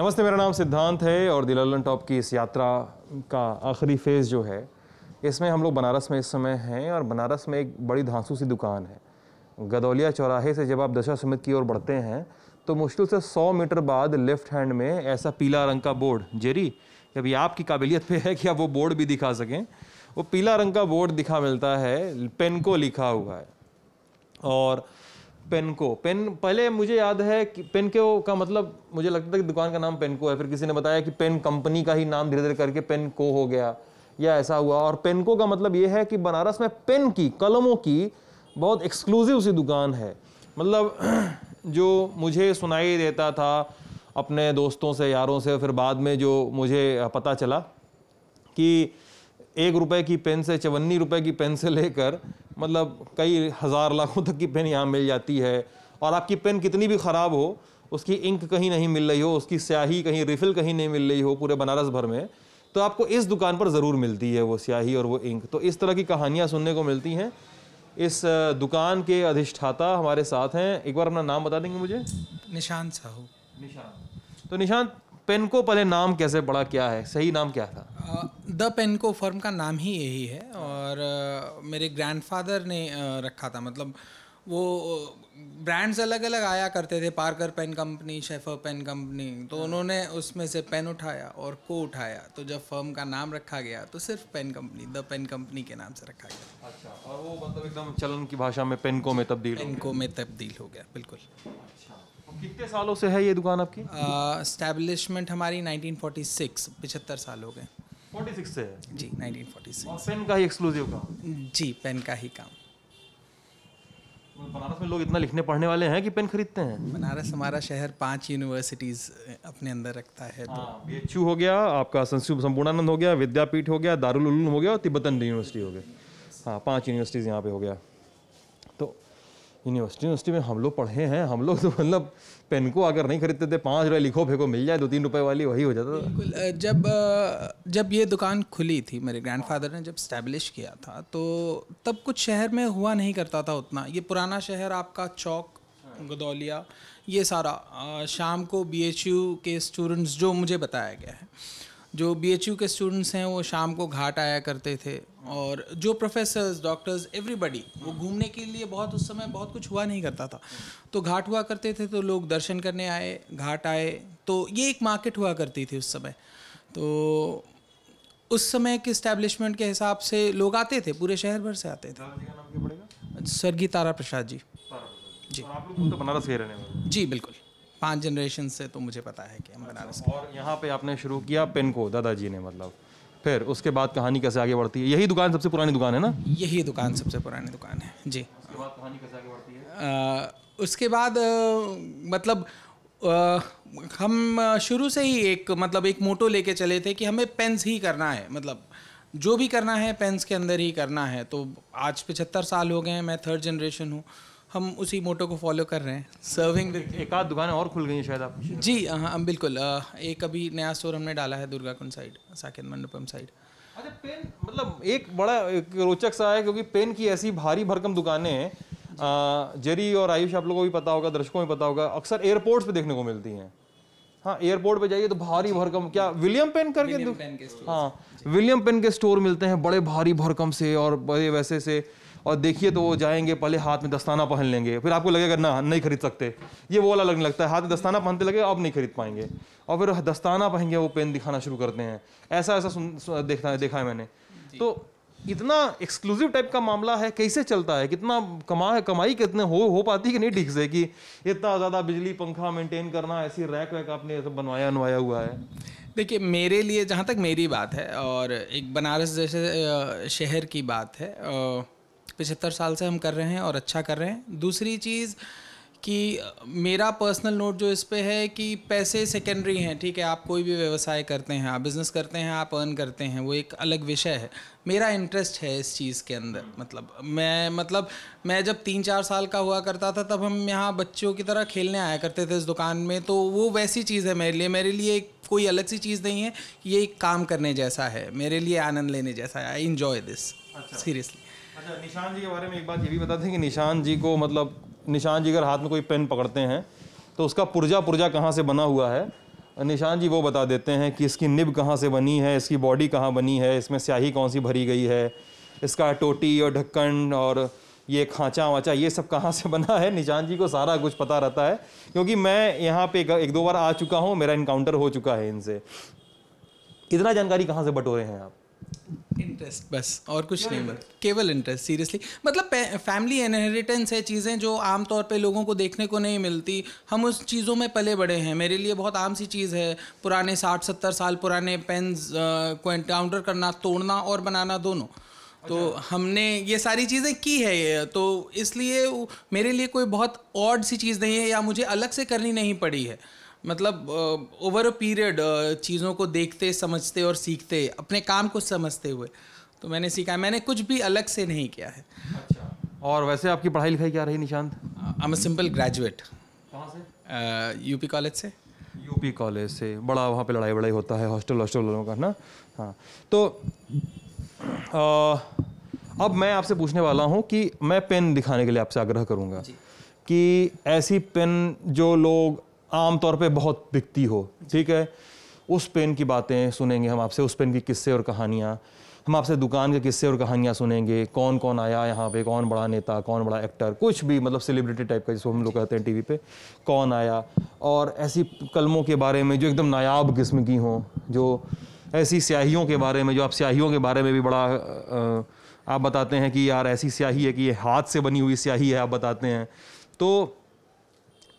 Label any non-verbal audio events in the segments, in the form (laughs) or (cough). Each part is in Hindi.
नमस्ते मेरा नाम सिद्धांत है और दिललन टॉप की इस यात्रा का आखिरी फेज़ जो है इसमें हम लोग बनारस में इस समय हैं और बनारस में एक बड़ी धांसू सी दुकान है गदौलिया चौराहे से जब आप दशा समित की ओर बढ़ते हैं तो मुश्किल से 100 मीटर बाद लेफ्ट हैंड में ऐसा पीला रंग का बोर्ड जेरी जब ये आपकी काबिलियत पे है कि आप वो बोर्ड भी दिखा सकें वो पीला रंग का बोर्ड दिखा मिलता है पेन को लिखा हुआ है और पेनको पेन पहले मुझे याद है कि पेनको का मतलब मुझे लगता था कि दुकान का नाम पेनको है फिर किसी ने बताया कि पेन कंपनी का ही नाम धीरे धीरे करके पेन को हो गया या ऐसा हुआ और पेनको का मतलब ये है कि बनारस में पेन की कलमों की बहुत एक्सक्लूसिव सी दुकान है मतलब (clears throat) जो मुझे सुनाई देता था अपने दोस्तों से यारों से फिर बाद में जो मुझे पता चला कि एक रुपए की पेन से चवन्नी रुपए की पेन से लेकर मतलब कई हज़ार लाखों तक की पेन यहाँ मिल जाती है और आपकी पेन कितनी भी ख़राब हो उसकी इंक कहीं नहीं मिल रही हो उसकी स्याही कहीं रिफ़िल कहीं नहीं मिल रही हो पूरे बनारस भर में तो आपको इस दुकान पर ज़रूर मिलती है वो स्याही और वो इंक तो इस तरह की कहानियाँ सुनने को मिलती हैं इस दुकान के अधिष्ठाता हमारे साथ हैं एक बार अपना नाम बता देंगे मुझे निशांत साहू निशांत तो निशांत पेनको पहले नाम कैसे पड़ा क्या है सही नाम क्या था द पेनको फर्म का नाम ही यही है और मेरे ग्रैंडफादर ने रखा था मतलब वो ब्रांड्स अलग अलग आया करते थे Parker pen company Sheaffer pen company तो हाँ। उन्होंने उसमें से पेन उठाया और को उठाया तो जब फर्म का नाम रखा गया तो सिर्फ pen company the pen company के नाम से रखा गया अच्छा और वो मतलब एकदम चलन की भाषा में पेनको में तब्दील पेनको में तब्दील हो गया बिल्कुल कितने सालों से है ये दुकान आपकी इस्टेब्लिशमेंट uh, हमारी 1946 पचहत्तर साल हो गए 46 से है जी 1946 और पेन का ही एक्सक्लूसिव काम जी पेन का ही काम बनारस में लोग इतना लिखने पढ़ने वाले हैं कि पेन खरीदते हैं बनारस हमारा शहर पांच यूनिवर्सिटीज अपने अंदर रखता है तो बी हाँ, हो गया आपका संपूर्णानंद हो गया विद्यापीठ हो गया दारुल हो गया और तिब्बतन यूनिवर्सिटी हो गया हाँ पांच यूनिवर्सिटीज़ यहाँ पे हो गया यूनिवर्सिटी यूनिवर्सिटी में हम लोग पढ़े हैं हम लोग तो मतलब पेन को अगर नहीं खरीदते थे पाँच रुपये लिखो फेंको मिल जाए दो तीन रुपए वाली वही हो जाता था जब जब ये दुकान खुली थी मेरे ग्रैंडफादर ने जब स्टैब्लिश किया था तो तब कुछ शहर में हुआ नहीं करता था उतना ये पुराना शहर आपका चौक गदौलिया ये सारा शाम को बी के स्टूडेंट्स जो मुझे बताया गया है जो बीएचयू के स्टूडेंट्स हैं वो शाम को घाट आया करते थे और जो प्रोफेसर्स डॉक्टर्स एवरीबडी वो घूमने के लिए बहुत उस समय बहुत कुछ हुआ नहीं करता था तो घाट हुआ करते थे तो लोग दर्शन करने आए घाट आए तो ये एक मार्केट हुआ करती थी उस समय तो उस समय के इस्टेब्लिशमेंट के हिसाब से लोग आते थे पूरे शहर भर से आते थे स्वर्गीय तारा प्रसाद जी तारा जी आप लोग तो बनारस के रहने वाले जी बिल्कुल पांच जनरेशन से तो मुझे पता है कि हम अच्छा, बनारस और यहाँ पे आपने शुरू किया पेन को दादाजी ने मतलब फिर उसके बाद कहानी कैसे आगे बढ़ती है यही दुकान सबसे पुरानी दुकान है ना यही दुकान सबसे पुरानी दुकान है जी उसके बाद कहानी कैसे आगे बढ़ती है उसके बाद मतलब हम शुरू से ही एक मतलब एक मोटो लेके चले थे कि हमें पेंस ही करना है मतलब जो भी करना है पेंस के अंदर ही करना है तो आज पचहत्तर साल हो गए हैं मैं थर्ड जनरेशन हूँ हम उसी मोटो को फॉलो कर रहे हैं सर्विंग विद एक आध दुकान और खुल गई हैं शायद आप जी हाँ हम हाँ, बिल्कुल एक अभी नया स्टोर हमने डाला है दुर्गा कुंड साइड साकेत मंडपम साइड अच्छा पेन मतलब एक बड़ा एक रोचक सा है क्योंकि पेन की ऐसी भारी भरकम दुकानें हैं जेरी और आयुष आप लोगों को भी पता होगा दर्शकों को भी पता होगा अक्सर एयरपोर्ट्स पे देखने को मिलती हैं हाँ एयरपोर्ट पे जाइए तो भारी भरकम क्या विलियम पेन करके विलियम पेन के हाँ विलियम पेन के स्टोर मिलते हैं बड़े भारी भरकम से और बड़े वैसे से और देखिए तो वो जाएंगे पहले हाथ में दस्ताना पहन लेंगे फिर आपको लगेगा ना नहीं खरीद सकते ये वो वाला लगने लगता है हाथ में दस्ताना पहनते लगे अब नहीं खरीद पाएंगे और फिर दस्ताना पहन वो पेन दिखाना शुरू करते हैं ऐसा ऐसा सुन, सुन देखना देखा है मैंने तो इतना एक्सक्लूसिव टाइप का मामला है कैसे चलता है कितना कमा कमाई कितने हो हो पाती है कि नहीं ठीक से कि इतना ज़्यादा बिजली पंखा मेंटेन करना ऐसी रैक वैक आपने सब बनवाया बनवाया हुआ है देखिए मेरे लिए जहाँ तक मेरी बात है और एक बनारस जैसे शहर की बात है पिछहत्तर साल से हम कर रहे हैं और अच्छा कर रहे हैं दूसरी चीज़ कि मेरा पर्सनल नोट जो इस पर है कि पैसे सेकेंडरी हैं ठीक है आप कोई भी व्यवसाय करते हैं आप बिज़नेस करते हैं आप अर्न करते हैं वो एक अलग विषय है मेरा इंटरेस्ट है इस चीज़ के अंदर मतलब मैं मतलब मैं जब तीन चार साल का हुआ करता था तब हम यहाँ बच्चों की तरह खेलने आया करते थे इस दुकान में तो वो वैसी चीज़ है मेरे लिए मेरे लिए एक कोई अलग सी चीज़ नहीं है ये एक काम करने जैसा है मेरे लिए आनंद लेने जैसा है आई इन्जॉय दिस सीरियसली अच्छा निशान जी के बारे में एक बात ये भी बताते हैं कि निशान जी को मतलब निशान जी अगर हाथ में कोई पेन पकड़ते हैं तो उसका पुर्जा पुर्जा कहाँ से बना हुआ है निशान जी वो बता देते हैं कि इसकी निब कहाँ से बनी है इसकी बॉडी कहाँ बनी है इसमें स्याही कौन सी भरी गई है इसका टोटी और ढक्कन और ये खाँचा वाँचा ये सब कहाँ से बना है निशान जी को सारा कुछ पता रहता है क्योंकि मैं यहाँ पे एक दो बार आ चुका हूँ मेरा इनकाउंटर हो चुका है इनसे इतना जानकारी कहाँ से बटोरे हैं आप इंटरेस्ट बस और कुछ नहीं बस केवल इंटरेस्ट सीरियसली मतलब फैमिली इनहेरिटेंस है चीज़ें जो आमतौर पे लोगों को देखने को नहीं मिलती हम उस चीज़ों में पले बड़े हैं मेरे लिए बहुत आम सी चीज़ है पुराने साठ सत्तर साल पुराने पेन को एनकाउंटर करना तोड़ना और बनाना दोनों तो अच्छा। हमने ये सारी चीज़ें की है ये तो इसलिए मेरे लिए कोई बहुत ऑड सी चीज़ नहीं है या मुझे अलग से करनी नहीं पड़ी है मतलब ओवर अ पीरियड चीज़ों को देखते समझते और सीखते अपने काम को समझते हुए तो मैंने सीखा है मैंने कुछ भी अलग से नहीं किया है अच्छा और वैसे आपकी पढ़ाई लिखाई क्या रही Nishant I am simple graduate कहाँ से यूपी कॉलेज से यूपी कॉलेज से बड़ा वहाँ पे लड़ाई बड़ाई होता है हॉस्टल हॉस्टल वालों का ना हाँ तो आ, अब मैं आपसे पूछने वाला हूँ कि मैं पेन दिखाने के लिए आपसे आग्रह करूँगा कि ऐसी पेन जो लोग आम तौर पे बहुत बिकती हो ठीक है उस पेन की बातें सुनेंगे हम आपसे उस पेन की किस्से और कहानियाँ हम आपसे दुकान के किस्से और कहानियाँ सुनेंगे कौन कौन आया यहाँ पे कौन बड़ा नेता कौन बड़ा एक्टर कुछ भी मतलब सेलिब्रिटी टाइप का जिसको हम लोग कहते हैं टीवी पे कौन आया और ऐसी कलमों के बारे में जो एकदम नायाब किस्म की हों जो ऐसी स्याहियों के बारे में जो आप स्याहियों के बारे में भी बड़ा आप बताते हैं कि यार ऐसी स्याही है कि ये हाथ से बनी हुई स्याही है आप बताते हैं तो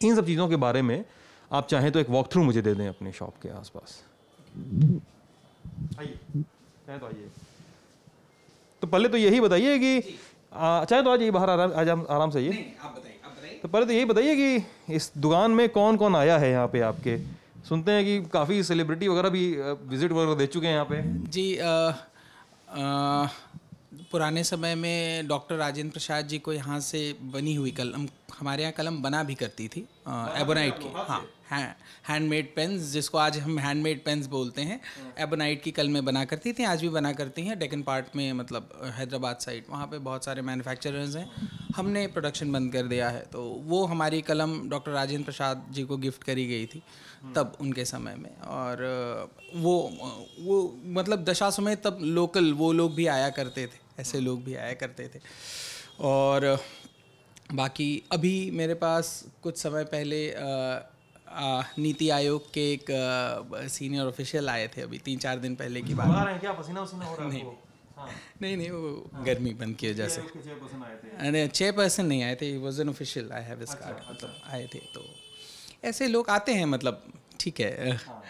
इन सब चीज़ों के बारे में आप चाहें तो एक वॉक थ्रू मुझे दे दें अपनी शॉप के आसपास आइए चाहे तो आइए तो पहले तो यही बताइए कि चाहे तो आ जाइए बाहर आराम आज आराम से आइए तो पहले तो यही बताइए कि इस दुकान में कौन कौन आया है यहाँ पे आपके सुनते हैं कि काफ़ी सेलिब्रिटी वगैरह भी विजिट वगैरह दे चुके हैं यहाँ पे जी आ, आ, पुराने समय में डॉक्टर राजेंद्र प्रसाद जी को यहाँ से बनी हुई कलम हमारे यहाँ कलम बना भी करती थी एबोनाइट के हाँ हैंडमेड पेन्स जिसको आज हम हैंडमेड पेन्स बोलते हैं एबोनाइट की कल में बना करती थी आज भी बना करती हैं डेकन पार्ट में मतलब हैदराबाद साइड वहाँ पे बहुत सारे मैन्युफैक्चरर्स हैं हमने प्रोडक्शन बंद कर दिया है तो वो हमारी कलम डॉक्टर राजेंद्र प्रसाद जी को गिफ्ट करी गई थी तब उनके समय में और वो वो मतलब दशा समय तब लोकल वो लोग भी आया करते थे ऐसे लोग भी आया करते थे और बाकी अभी मेरे पास कुछ समय पहले नीति आयोग के एक सीनियर ऑफिशियल आए थे अभी तीन चार दिन पहले की बात क्या पसीना पसीना हो रहा है नहीं हाँ। नहीं नहीं वो हाँ। गर्मी बंद की वजह से अरे छः पर्सन नहीं आए थे was an official I have is card मतलब आए थे तो ऐसे लोग आते हैं मतलब ठीक है हाँ।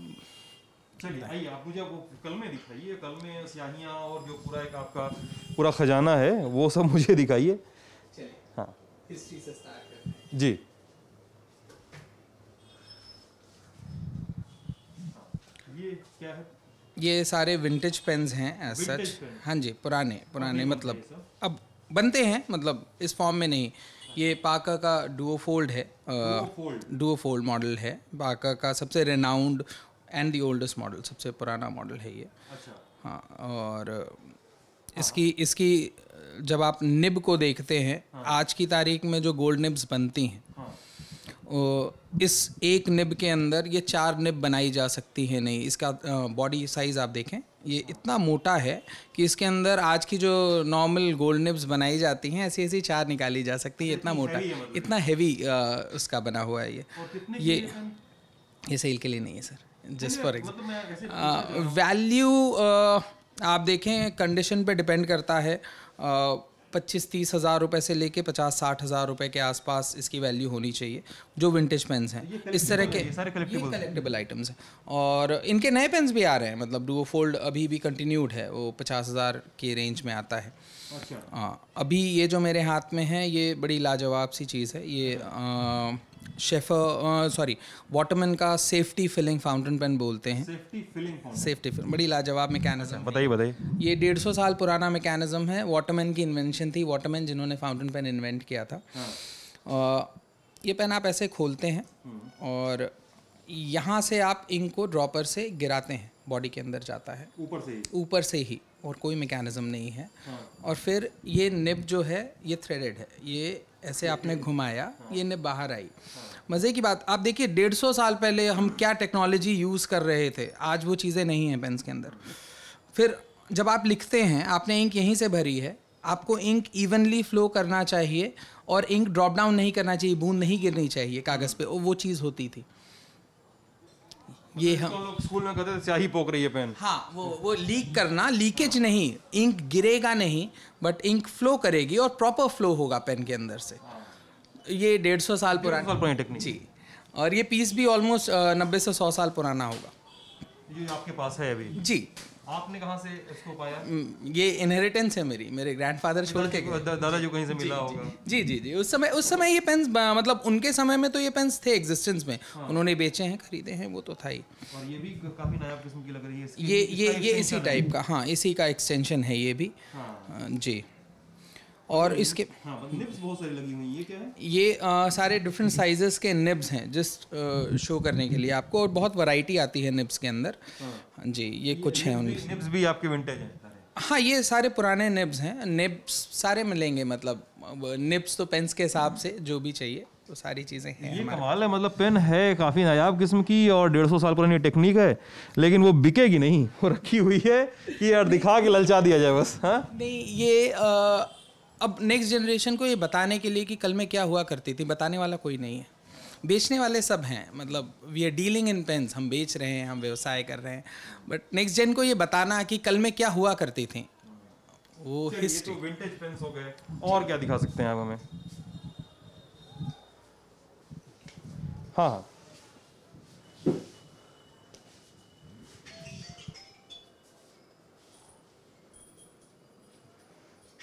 (laughs) चलिए आप मुझे वो कल में दिखाइए कल में स्याहियाँ और जो पूरा एक आपका पूरा खजाना है वो सब मुझे दिखाइए हाँ जी ये क्या है ये सारे विंटेज पेन्स हैं एज सच हाँ जी पुराने पुराने मतलब अब बनते हैं मतलब इस फॉर्म में नहीं ये पाका का डुओ फोल्ड है डुओ फोल्ड मॉडल है पाका का सबसे renowned and the oldest model सबसे पुराना मॉडल है ये अच्छा हाँ और इसकी इसकी जब आप निब को देखते हैं हाँ। आज की तारीख में जो गोल्ड निब्स बनती हैं हाँ। इस एक निब के अंदर ये चार निब बनाई जा सकती है नहीं इसका बॉडी साइज आप देखें ये इतना मोटा है कि इसके अंदर आज की जो नॉर्मल गोल्ड निब्स बनाई जाती हैं ऐसी ऐसी चार निकाली जा सकती है इतना मोटा है मतलब। इतना हैवी उसका बना हुआ है ये ये ये सेल के लिए नहीं है sir just for example value आप देखें कंडीशन पे डिपेंड करता है पच्चीस तीस हज़ार रुपये से लेके पचास साठ हज़ार रुपये के आसपास इसकी वैल्यू होनी चाहिए जो विंटेज पेन्स हैं इस तरह के सारे कलेक्टेबल आइटम्स हैं और इनके नए पेन्स भी आ रहे हैं मतलब डुओ फोल्ड अभी भी कंटिन्यूड है वो पचास हज़ार के रेंज में आता है अच्छा। आ, हाँ, अभी ये जो मेरे हाथ में है ये बड़ी लाजवाब सी चीज़ है ये आ, शेफर सॉरी वाटरमैन का सेफ्टी फिलिंग फाउंटेन पेन बोलते हैं सेफ्टी फिलिंग सेफ्टी फिलिंग बड़ी लाजवाब मैकेनिज्म बताइए बताइए ये डेढ़ सौ साल पुराना मैकेनिज्म है वाटरमैन की इन्वेंशन थी वाटरमैन जिन्होंने फाउंटेन पेन इन्वेंट किया था हाँ। ये पेन आप ऐसे खोलते हैं हम्म। और यहाँ से आप इंक को ड्रॉपर से गिराते हैं बॉडी के अंदर जाता है ऊपर से ही ऊपर से ही और कोई मैकेनिज्म नहीं है हाँ। और फिर ये निब जो है ये थ्रेडेड है ये ऐसे आपने घुमाया हाँ। ये ने बाहर आई हाँ। मज़े की बात आप देखिए डेढ़ सौ साल पहले हम क्या टेक्नोलॉजी यूज़ कर रहे थे आज वो चीज़ें नहीं हैं पेंस के अंदर फिर जब आप लिखते हैं आपने इंक यहीं से भरी है आपको इंक इवनली फ्लो करना चाहिए और इंक ड्रॉप डाउन नहीं करना चाहिए बूंद नहीं गिरनी चाहिए कागज़ पे वो चीज़ होती थी ये हम लोग स्कूल में कहते थे स्याही पोक रही है पेन हाँ वो वो लीक करना लीकेज हाँ। नहीं इंक गिरेगा नहीं बट इंक फ्लो करेगी और प्रॉपर फ्लो होगा पेन के अंदर से हाँ। ये डेढ़ सौ साल पुरानी टेक्निक जी और ये पीस भी ऑलमोस्ट नब्बे से सौ साल पुराना होगा ये आपके पास है अभी जी आपने कहाँ से इसको पाया हम्म, ये इनहेरिटेंस है मेरी मेरे ग्रैंडफादर छोड़ के दादा जी कहीं से मिला होगा जी जी जी उस समय उस समय ये पेन्स मतलब उनके समय में तो ये पेन्स थे एग्जिस्टेंस में हाँ। उन्होंने बेचे हैं खरीदे हैं वो तो था ही और ये भी काफ़ी नया किस्म की लग रही है ये ये ये इसी टाइप का हाँ इसी का एक्सटेंशन है ये भी हाँ। हाँ, जी और इसके हाँ, मतलब निब्स बहुत सारी लगी हुई ये क्या है ये आ, सारे डिफरेंट साइजेस के निब्स हैं जस्ट शो करने के लिए आपको और बहुत वैरायटी आती है निब्स के अंदर हाँ।, हाँ जी ये, ये कुछ है उनके निब्स भी आपके विंटेज हैं हाँ ये सारे पुराने निब्स हैं निब्स सारे मिलेंगे मतलब निब्स तो पेंस के हिसाब से जो भी चाहिए तो सारी चीज़ें हैं ये कमाल है मतलब पेन है काफ़ी नायाब किस्म की और डेढ़ सौ साल पुरानी टेक्निक है लेकिन वो बिकेगी नहीं वो रखी हुई है कि यार दिखा के ललचा दिया जाए बस हाँ नहीं ये आ, अब नेक्स्ट जनरेशन को ये बताने के लिए कि कल में क्या हुआ करती थी बताने वाला कोई नहीं है बेचने वाले सब हैं मतलब we are dealing in pens हम बेच रहे हैं हम व्यवसाय कर रहे हैं बट नेक्स्ट जेन को ये बताना कि कल में क्या हुआ करती थी वो हिस्ट्री तो विंटेज पेंस हो गए और क्या दिखा सकते हैं आप हमें हाँ हाँ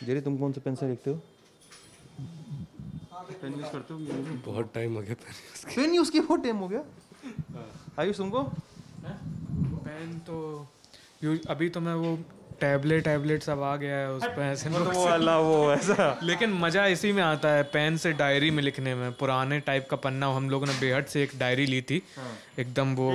जेरी तुम कौन से पेन से लिखते हो पेन यूज करते हो बहुत टाइम हो गया पेन यूज पेन यूज की बहुत टाइम हो गया हाँ। आयुष तुमको पेन हाँ। तो अभी तो मैं वो टैबलेट टैबलेट सब आ गया है उस पर (laughs) ऐसे वो तो वो ऐसा लेकिन मज़ा इसी में आता है पेन से डायरी में लिखने में पुराने टाइप का पन्ना हम लोगों ने बेहद से एक डायरी ली थी हाँ। एकदम वो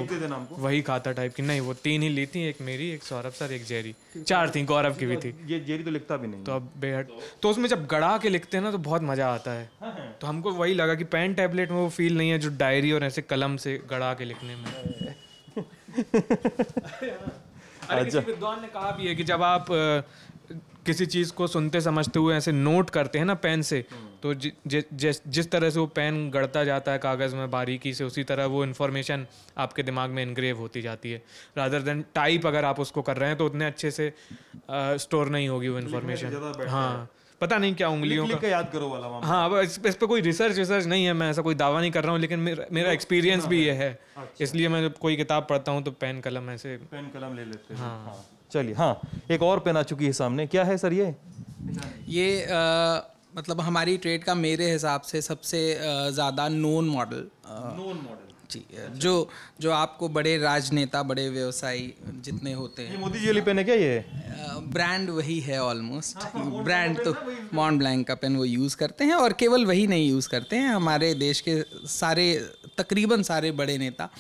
वही खाता टाइप की नहीं वो तीन ही ली थी एक मेरी एक सौरभ सर एक जेरी चार थी गौरव की भी थी ये जेरी तो लिखता भी नहीं तो अब बेहद तो उसमें जब गड़ा के लिखते हैं ना तो बहुत मज़ा आता है हाँ, हाँ। तो हमको वही लगा कि पेन टैबलेट में वो फील नहीं है जो डायरी और ऐसे कलम से गड़ा के लिखने में (laughs) विद्वान ने कहा भी है कि जब आप किसी चीज़ को सुनते समझते हुए ऐसे नोट करते हैं ना पेन से तो जि, जिस तरह से वो पेन गढ़ता जाता है कागज़ में बारीकी से उसी तरह वो इन्फॉर्मेशन आपके दिमाग में इनग्रेव होती जाती है रादर देन टाइप अगर आप उसको कर रहे हैं तो उतने अच्छे से स्टोर नहीं होगी वो इन्फॉर्मेशन तो हाँ पता नहीं क्या उंगलियों का याद करो वाला हाँ अब इस, इस पर कोई रिसर्च विसर्च नहीं है मैं ऐसा कोई दावा नहीं कर रहा हूँ लेकिन मेरा मेरा एक्सपीरियंस तो भी ये है अच्छा। इसलिए मैं जब कोई किताब पढ़ता हूँ तो पेन कलम ऐसे पेन कलम ले लेते हैं हाँ। हाँ। चलिए हाँ एक और पेन आ चुकी है सामने क्या है सर ये ये मतलब हमारी ट्रेड का मेरे हिसाब से सबसे ज़्यादा नोन मॉडल नोन मॉडल जी जो जो आपको बड़े राजनेता बड़े व्यवसायी जितने होते हैं मोदी जी पहने पेन है क्या ये ब्रांड वही है ऑलमोस्ट हाँ, हाँ, ब्रांड तो मॉन्ट ब्लैंक का पेन वो यूज़ करते हैं और केवल वही नहीं यूज़ करते हैं हमारे देश के सारे तकरीबन सारे बड़े नेता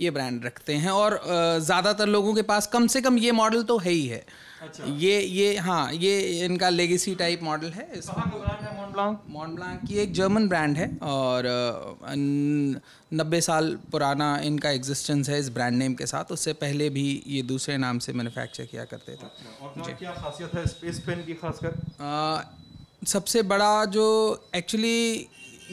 ये ब्रांड रखते हैं और ज़्यादातर लोगों के पास कम से कम ये मॉडल तो है ही है अच्छा। ये ये हाँ ये इनका लेगेसी टाइप मॉडल है मॉन्टब्लांक की एक जर्मन ब्रांड है और नब्बे साल पुराना इनका एग्जिस्टेंस है इस ब्रांड नेम के साथ उससे पहले भी ये दूसरे नाम से मैन्युफैक्चर किया करते थे अच्छा, और क्या खासियत है स्पेस पेन की खासकर सबसे बड़ा जो एक्चुअली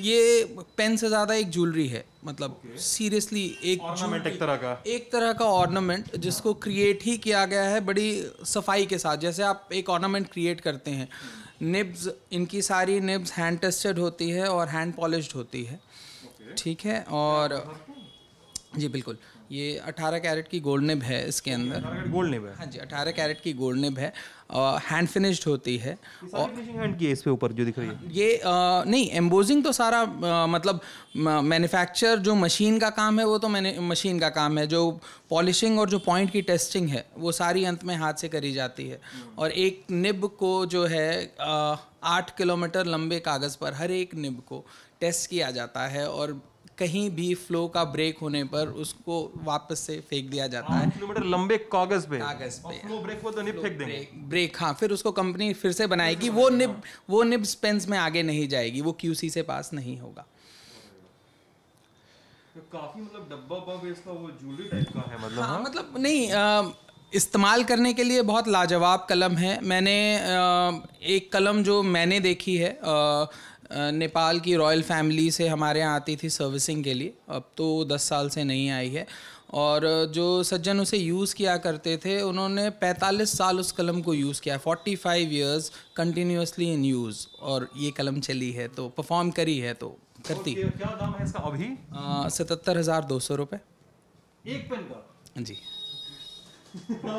ये पेन से ज़्यादा एक ज्वेलरी है मतलब सीरियसली okay. एक एक तरह का एक तरह का ऑर्नामेंट जिसको क्रिएट ही किया गया है बड़ी सफाई के साथ जैसे आप एक ऑर्नामेंट क्रिएट करते हैं निब्स इनकी सारी निब्स हैंड टेस्टेड होती है और हैंड पॉलिश होती है ठीक है और जी बिल्कुल ये 18 कैरेट की गोल्ड निब है इसके अंदर गोल्ड निब है हाँ जी 18 कैरेट की गोल्ड निब है हैंड फिनिश्ड होती है और की इस पे ऊपर जो दिख रही है ये आ, नहीं एम्बोजिंग तो सारा आ, मतलब मैन्युफैक्चर जो मशीन का काम है वो तो मैंने मशीन का काम है जो पॉलिशिंग और जो पॉइंट की टेस्टिंग है वो सारी अंत में हाथ से करी जाती है हम्म। और एक निब को जो है आठ किलोमीटर लंबे कागज़ पर हर एक निब को टेस्ट किया जाता है और कहीं भी फ्लो का ब्रेक होने पर उसको वापस से फेंक दिया जाता हाँ, है किलोमीटर लंबे कागज पे कागज पे फ्लो ब्रेक को तो नहीं फेंक देंगे ब्रेक हाँ फिर उसको कंपनी फिर से बनाएगी वो निब वो निब स्पेंस में आगे नहीं जाएगी वो क्यूसी से पास नहीं होगा तो काफी मतलब डब्बा इसका वो ज्वेलरी टाइप का है मतलब हाँ, हाँ? मतलब नहीं आ, इस्तेमाल करने के लिए बहुत लाजवाब कलम है मैंने आ, एक कलम जो मैंने देखी है आ, नेपाल की रॉयल फैमिली से हमारे यहाँ आती थी सर्विसिंग के लिए अब तो दस साल से नहीं आई है और जो सज्जन उसे यूज़ किया करते थे उन्होंने 45 साल उस कलम को यूज़ किया 45 five years continuously in use और ये कलम चली है तो परफॉर्म करी है तो करती okay, क्या दाम है इसका अभी सतहत्तर हज़ार दो सौ रुपये एक पेन का जी (laughs)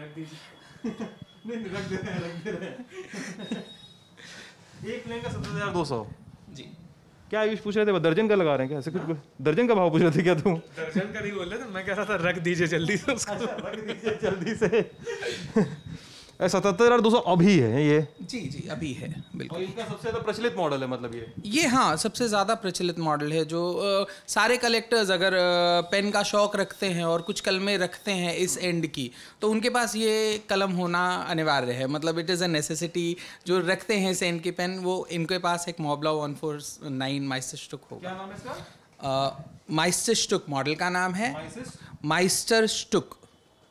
रख दीजिए (laughs) नहीं रख दे रख दे एक प्लेन का सत्रह हजार दो सौ जी क्या आयुष पूछ रहे थे दर्जन का लगा रहे हैं क्या ऐसे कुछ दर्जन का भाव पूछ रहे थे क्या तुम दर्जन का नहीं बोल रहे थे मैं कह रहा था रख दीजिए जल्दी से उसको अच्छा, रख दीजिए जल्दी से सतहत्तर हजार दो सौ अभी है ये जी जी अभी है बिल्कुल और इसका सबसे ज़्यादा प्रचलित मॉडल है मतलब ये ये हाँ सबसे ज़्यादा प्रचलित मॉडल है जो आ, सारे कलेक्टर्स अगर आ, पेन का शौक रखते हैं और कुछ कलमें रखते हैं इस एंड की तो उनके पास ये कलम होना अनिवार्य है मतलब इट इज़ अ नेसेसिटी जो रखते हैं इस एंड की पेन वो इनके पास एक Montblanc one four nine Meisterstuck होगा माइस्टर स्टुक मॉडल का नाम है माइस्टर स्टुक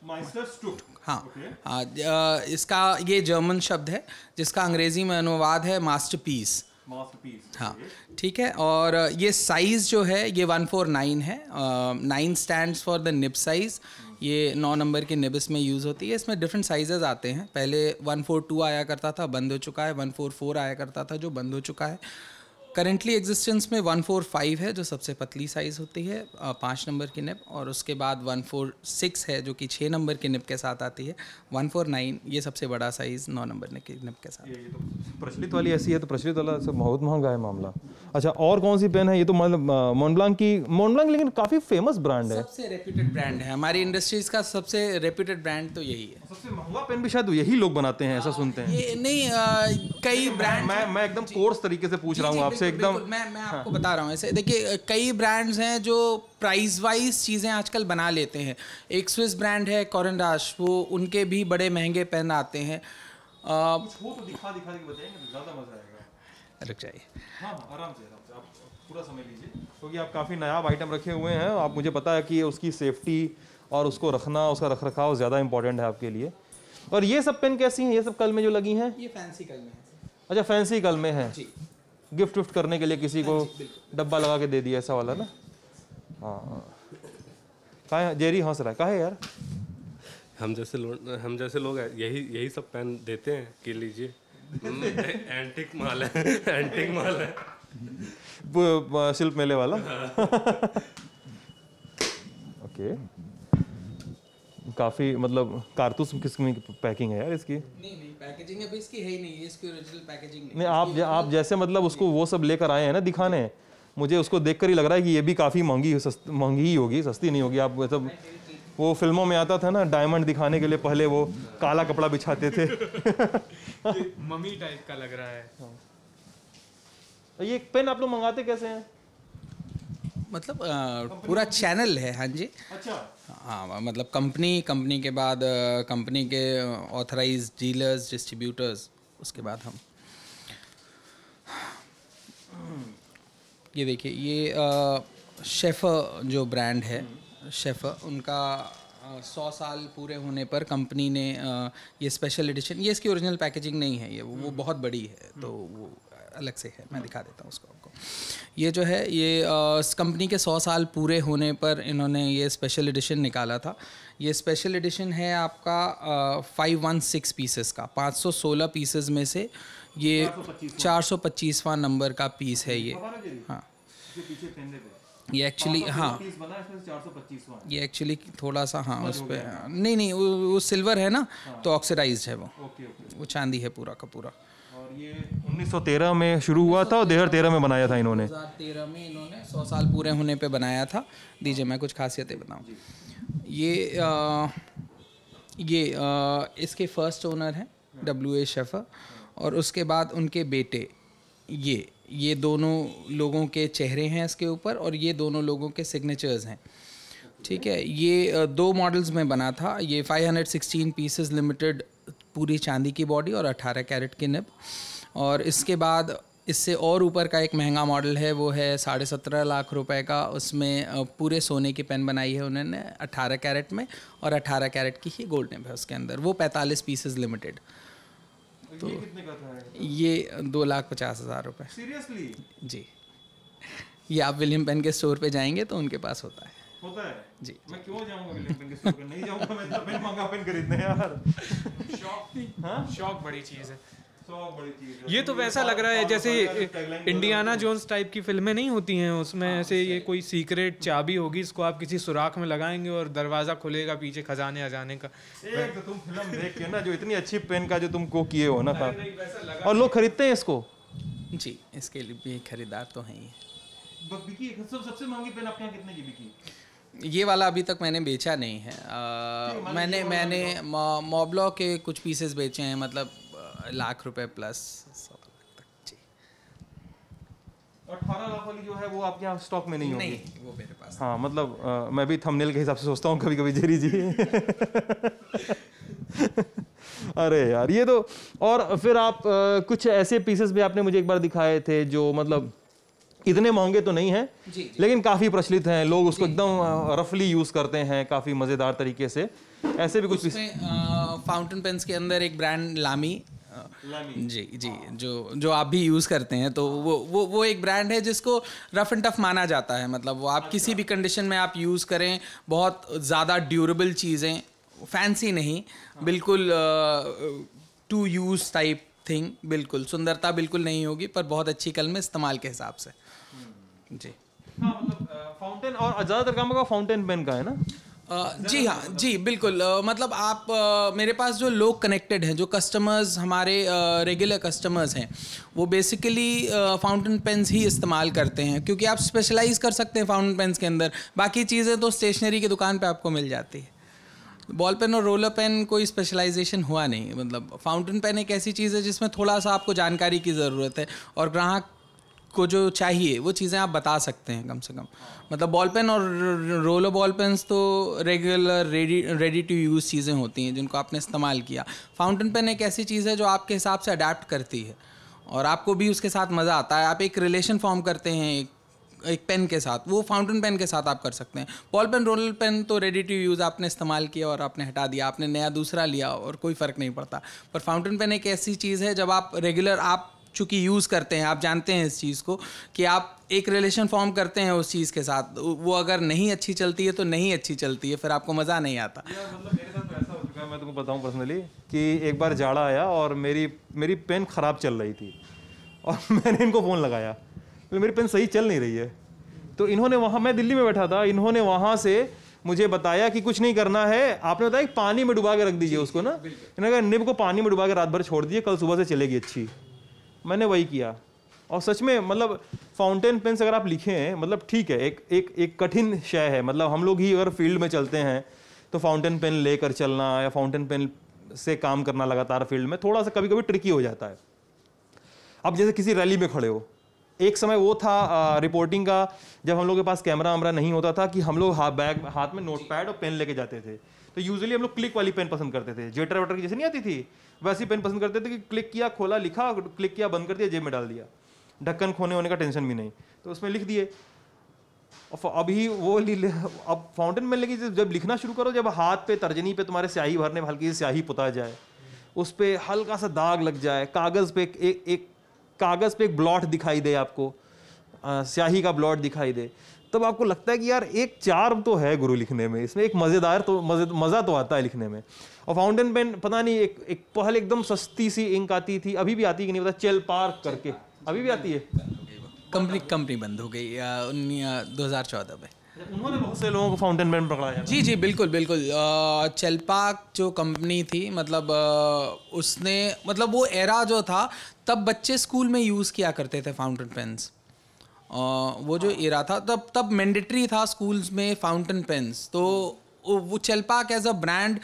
माइस्टर स्टुक हाँ okay. हाँ, इसका ये जर्मन शब्द है जिसका अंग्रेजी में अनुवाद है मास्टर पीस हाँ ठीक है और ये साइज़ जो है ये वन फोर नाइन है nine stand for the nib size ये नौ नंबर के निब्स में यूज़ होती है इसमें डिफरेंट साइजेस आते हैं पहले वन फोर टू आया करता था बंद हो चुका है वन फोर फोर आया करता था जो बंद हो चुका है करेंटली एग्जिस्टेंस में वन फोर फाइव है जो सबसे पतली साइज़ होती है पाँच नंबर की निप और उसके बाद वन फोर सिक्स है जो कि छः नंबर की निप के साथ आती है वन फोर नाइन ये सबसे बड़ा साइज़ नौ नंबर की निप के साथ ये, ये तो प्रचलित वाली ऐसी है तो प्रचलित वाला सब बहुत महंगा है मामला अच्छा और कौन सी पेन है ये तो मतलब मोनब्लांक की मोनब्लांक लेकिन काफ़ी फेमस ब्रांड है सबसे रेप्यूटेड ब्रांड है हमारी इंडस्ट्रीज का सबसे रेप्यूटेड ब्रांड तो यही है सबसे महंगा पेन भी शायद यही लोग बनाते हैं ऐसा हाँ, सुनते हैं नहीं कई ब्रांड मैं मैं एकदम कोर्स तरीके से पूछ रहा हूँ आपसे से एकदम मैं मैं आपको हाँ। बता रहा हूँ ऐसे देखिए कई ब्रांड्स हैं जो प्राइस वाइज चीज़ें आजकल बना लेते हैं एक स्विस ब्रांड है कॉरन राश वो उनके भी बड़े महंगे पेन आते हैं तो दिखा दिखा के बताएंगे तो ज़्यादा मज़ा आएगा रुक जाइए हाँ, हाँ आराम से आराम से आप पूरा समय लीजिए क्योंकि आप काफ़ी नायाब आइटम रखे हुए हैं आप मुझे पता है कि उसकी सेफ्टी और उसको रखना उसका रख रखाव ज़्यादा इंपॉर्टेंट है आपके लिए और ये सब पेन कैसी हैं ये सब कल में जो लगी हैं ये फैंसी कल में अच्छा फैंसी कल में है जी गिफ्ट विफ्ट करने के लिए किसी को हाँ डब्बा लगा के दे दिया ऐसा वाला ना हाँ कहा जेरी हंस रहा है कहा यार हम जैसे लोग हम जैसे लोग यही यही सब पेन देते हैं कि लीजिए एंटिक माल है एंटिक माल है शिल्प मेले वाला हाँ। (laughs) Okay okay. काफ़ी मतलब कारतूस किस की पैकिंग है यार इसकी नहीं नहीं पैकेजिंग अभी इसकी है ही नहीं इसकी ओरिजिनल पैकेजिंग नहीं, नहीं आप आप जैसे मतलब उसको वो सब लेकर आए हैं ना दिखाने मुझे उसको देखकर ही लग रहा है कि ये भी काफ़ी महंगी महंगी ही होगी सस्ती नहीं होगी आप मतलब वो फिल्मों में आता था ना डायमंड दिखाने के लिए पहले वो काला कपड़ा बिछाते थे मम्मी टाइप का लग रहा है हाँ। ये पेन आप लोग मंगाते कैसे हैं मतलब पूरा चैनल है हाँ जी अच्छा हाँ मतलब कंपनी कंपनी के बाद कंपनी के ऑथराइज डीलर्स डिस्ट्रीब्यूटर्स उसके बाद हम ये देखिए ये शेफ़ जो ब्रांड है शेफ़ उनका सौ साल पूरे होने पर कंपनी ने ये स्पेशल एडिशन ये इसकी ओरिजिनल पैकेजिंग नहीं है ये वो हम्म। बहुत बड़ी है तो वो अलग से है मैं दिखा देता हूँ उसको आपको ये जो है ये कंपनी के सौ साल पूरे होने पर इन्होंने ये स्पेशल एडिशन निकाला था ये स्पेशल एडिशन है आपका फाइव वन सिक्स पीसेस का पाँच सौ सोलह पीसेस में से ये चार सौ पच्चीसवा नंबर का पीस है ये हाँ ये एक्चुअली हाँ ये एक्चुअली थोड़ा सा हाँ उस पर हाँ। नहीं नहीं वो, सिल्वर है ना हाँ। तो ऑक्सीडाइज है वो ओके, ओके। वो चांदी है पूरा का पूरा 1913 में शुरू हुआ था और दो में बनाया था इन्होंने 2013 में इन्होंने 100 साल पूरे होने पे बनाया था दीजिए मैं कुछ खासियतें बताऊँ ये आ, ये आ, इसके फर्स्ट ओनर हैं डब्ल्यू ए शेफर और उसके बाद उनके बेटे ये ये दोनों लोगों के चेहरे हैं इसके ऊपर और ये दोनों लोगों के सिग्नेचर्स हैं ठीक है ये दो मॉडल्स में बना था ये 516 पीसेस लिमिटेड पूरी चांदी की बॉडी और 18 कैरेट की निब और इसके बाद इससे और ऊपर का एक महंगा मॉडल है वो है साढ़े सत्रह लाख रुपए का उसमें पूरे सोने की पेन बनाई है उन्होंने अट्ठारह कैरेट में और अट्ठारह कैरेट की ही गोल्ड निब है उसके अंदर वो पैंतालीस पीसेज लिमिटेड तो ये ये दो लाख पचास हज़ार रुपये सीरियसली जी ये आप विलियम पेन के स्टोर पे जाएंगे तो उनके पास होता है होता है जी मैं क्यों जाऊंगा पेन के स्टोर नहीं जाऊंगा मैं पेन तो, महंगा पेन खरीदने यार शौक थी हाँ शौक बड़ी चीज़ है ये तो वैसा लग रहा है जैसे इंडियाना जोन्स टाइप की फिल्में नहीं होती हैं उसमें हाँ, ऐसे ये कोई सीक्रेट चाबी होगी इसको आप किसी सुराख में लगाएंगे और दरवाजा खुलेगा पीछे खजाने आ जाने का एक तो तुम फिल्म देख के ना जो इतनी अच्छी पेन का जो तुम को किए हो ना था और लोग खरीदते हैं इसको जी इसके लिए भी खरीदार तो हैं ही सबसे महंगी पेन आपके यहाँ कितने की बिकी ये वाला अभी तक मैंने बेचा नहीं है आ, मैंने मैंने मोबलॉ के कुछ पीसेस बेचे हैं मतलब लाख रुपए प्लस अठारह लाख वाली जो है वो आपके यहाँ स्टॉक में नहीं, नहीं होगी वो मेरे पास हाँ मतलब आ, मैं भी थंबनेल के हिसाब से सोचता हूँ कभी कभी जेरी जी (laughs) अरे यार ये तो और फिर आप आ, कुछ ऐसे पीसेस भी आपने मुझे एक बार दिखाए थे जो मतलब इतने महंगे तो नहीं हैं लेकिन काफ़ी प्रचलित हैं लोग उसको एकदम रफली यूज़ करते हैं काफ़ी मज़ेदार तरीके से ऐसे भी कुछ फाउंटेन पेन्स के अंदर एक ब्रांड लामी जी जी जो जो आप भी यूज़ करते हैं तो वो वो वो एक ब्रांड है जिसको रफ एंड टफ माना जाता है मतलब वो आप अच्छा। किसी भी कंडीशन में आप यूज़ करें बहुत ज़्यादा ड्यूरेबल चीज़ें फैंसी नहीं हाँ। बिल्कुल टू यूज़ टाइप थिंग बिल्कुल सुंदरता बिल्कुल नहीं होगी पर बहुत अच्छी कलम इस्तेमाल के हिसाब से हम्म। जी फाउंटेन हाँ, मतलब, और ज़्यादातर काम का फाउंटेन पेन का है ना जी हाँ जी बिल्कुल मतलब आप मेरे पास जो लोग कनेक्टेड हैं जो कस्टमर्स हमारे रेगुलर कस्टमर्स हैं वो बेसिकली फाउंटेन पेन्स ही इस्तेमाल करते हैं क्योंकि आप स्पेशलाइज कर सकते हैं फाउंटेन पेन्स के अंदर बाकी चीज़ें तो स्टेशनरी की दुकान पे आपको मिल जाती है बॉल पेन और रोलर पेन कोई स्पेशलाइजेशन हुआ नहीं मतलब फाउंटेन पेन एक ऐसी चीज़ है जिसमें थोड़ा सा आपको जानकारी की ज़रूरत है और ग्राहक को जो चाहिए वो चीज़ें आप बता सकते हैं कम से कम मतलब बॉल पेन और रोलो बॉल पेन्स तो regular ready ready to use चीज़ें होती हैं जिनको आपने इस्तेमाल किया फाउंटेन पेन एक ऐसी चीज़ है जो आपके हिसाब से अडेप्ट करती है और आपको भी उसके साथ मज़ा आता है आप एक रिलेशन फॉर्म करते हैं एक एक पेन के साथ वो फाउंटेन पेन के साथ आप कर सकते हैं बॉल पेन रोल पेन तो रेडी टू यूज़ आपने इस्तेमाल किया और आपने हटा दिया आपने नया दूसरा लिया और कोई फ़र्क नहीं पड़ता पर फाउंटेन पेन एक ऐसी चीज़ है जब आप रेगुलर आप चूँकि यूज़ करते हैं आप जानते हैं इस चीज़ को कि आप एक रिलेशन फॉर्म करते हैं उस चीज़ के साथ वो अगर नहीं अच्छी चलती है तो नहीं अच्छी चलती है फिर आपको मज़ा नहीं आता मतलब तो मैं तुमको बताऊं पर्सनली कि एक बार जाड़ा आया और मेरी मेरी पेन ख़राब चल रही थी और (laughs) मैंने इनको फ़ोन लगाया तो मेरी पेन सही चल नहीं रही है तो इन्होंने वहाँ मैं दिल्ली में बैठा था इन्होंने वहाँ से मुझे बताया कि कुछ नहीं करना है आपने बताया कि पानी में डुबा के रख दीजिए उसको ना इन्होंने कहा निब को पानी में डुबा के रात भर छोड़ दीजिए कल सुबह से चलेगी अच्छी मैंने वही किया और सच में मतलब फाउंटेन पेन से अगर आप लिखे हैं मतलब ठीक है एक एक एक कठिन शय है मतलब हम लोग ही अगर फील्ड में चलते हैं तो फाउंटेन पेन लेकर चलना या फाउंटेन पेन से काम करना लगातार फील्ड में थोड़ा सा कभी कभी ट्रिकी हो जाता है अब जैसे किसी रैली में खड़े हो एक समय वो था आ, रिपोर्टिंग का जब हम लोग के पास कैमरा वैमरा नहीं होता था कि हम लोग हाथ बैग हाथ में नोट पैड और पेन लेके जाते थे तो यूजली हम लोग क्लिक वाली पेन पसंद करते थे जेटर वेटर की जैसे नहीं आती थी वैसी पेन पसंद करते थे कि क्लिक किया खोला लिखा क्लिक किया बंद कर दिया जेब में डाल दिया ढक्कन खोने होने का टेंशन भी नहीं तो उसमें लिख दिए अभी वो अब फाउंटेन में लगी जब लिखना शुरू करो जब हाथ पे तर्जनी पे तुम्हारे स्याही भरने हल्की स्याही पुता जाए उस पर हल्का सा दाग लग जाए कागज़ पे एक एक कागज़ पे एक ब्लॉट दिखाई दे आपको स्याही का ब्लॉट दिखाई दे तब आपको लगता है कि यार एक चार्म तो है गुरु लिखने में इसमें एक मज़ेदार तो मज़े मज़ा तो आता है लिखने में और फाउंटेन पेन पता नहीं एक एक पहले एकदम सस्ती सी इंक आती थी अभी भी आती कि नहीं पता चेल पार्क करके अभी भी आती है कंपनी कंपनी बंद हो गई दो हज़ार चौदह में उन्होंने बहुत से लोगों को फाउंटेन पेन पकड़ाया जी जी बिल्कुल बिल्कुल चलपाक जो कंपनी थी मतलब उसने मतलब वो एरा जो था तब बच्चे स्कूल में यूज़ किया करते थे फाउंटेन पेन्स वो जो एरा था तब तब मैंडेटरी था स्कूल्स में फाउंटेन पेन्स तो वो चलपाक एज अ ब्रांड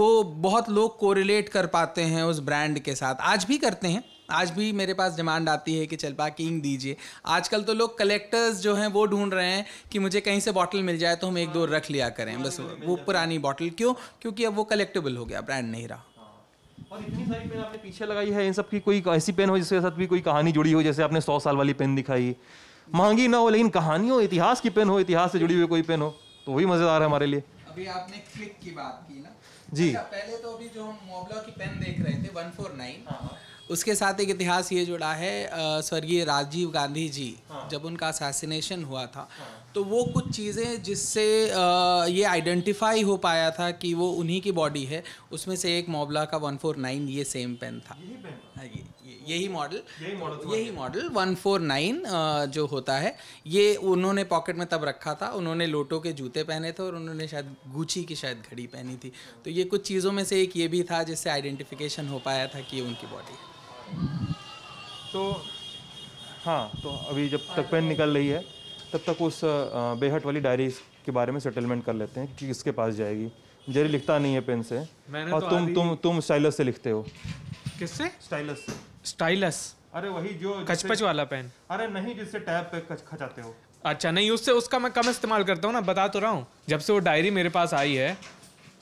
वो बहुत लोग कोरिलेट कर पाते हैं उस ब्रांड के साथ आज भी करते हैं आज भी मेरे पास डिमांड आती है कि चल किंग दीजिए आजकल तो लोग कलेक्टर्स जो हैं वो ढूंढ रहे हैं कि मुझे कहीं से बॉटल मिल जाए तो हम एक दो रख लिया करें बस वो पुरानी बॉटल क्यों क्योंकि अब वो कलेक्टेबल हो गया ब्रांड नहीं रहा और इतनी सारी पेन आपने पीछे लगाई है इन सब की कोई ऐसी पेन हो जिसके साथ भी कोई कहानी जुड़ी हो जैसे आपने सौ साल वाली पेन दिखाई महंगी ना हो लेकिन कहानी हो इतिहास की पेन हो इतिहास से जुड़ी हुई कोई पेन हो तो वही मजेदार है हमारे लिए अभी आपने क्लिक की बात की ना जी अच्छा, पहले तो अभी जो हम मोबला की पेन देख रहे थे 149 हाँ। उसके साथ एक इतिहास ये जुड़ा है स्वर्गीय राजीव गांधी जी हाँ। जब उनका असैसिनेशन हुआ था हाँ। तो वो कुछ चीज़ें जिससे ये आइडेंटिफाई हो पाया था कि वो उन्हीं की बॉडी है उसमें से एक मोबला का 149 ये सेम पेन था यही हाँ यही मॉडल यही मॉडल 149 जो होता है ये उन्होंने पॉकेट में तब रखा था उन्होंने लोटो के जूते पहने थे और उन्होंने शायद गुची की शायद घड़ी पहनी थी तो ये कुछ चीज़ों में से एक ये भी था जिससे आइडेंटिफिकेशन हो पाया था कि ये उनकी बॉडी है तो हाँ तो अभी जब तक पेन निकल रही है तब तक उस बेहट वाली डायरी के बारे में सेटलमेंट कर लेते हैं कि किसके पास जाएगी जेरी लिखता नहीं है पेन से और तो तुम तुम तुम स्टाइलस से लिखते हो किससे स्टाइलस स्टाइलस अरे वही जो कचपच वाला पेन अरे नहीं जिससे टैब पे खचाते हो अच्छा नहीं उससे उसका मैं कम इस्तेमाल करता हूँ ना बता तो रहा हूँ जब से वो डायरी मेरे पास आई है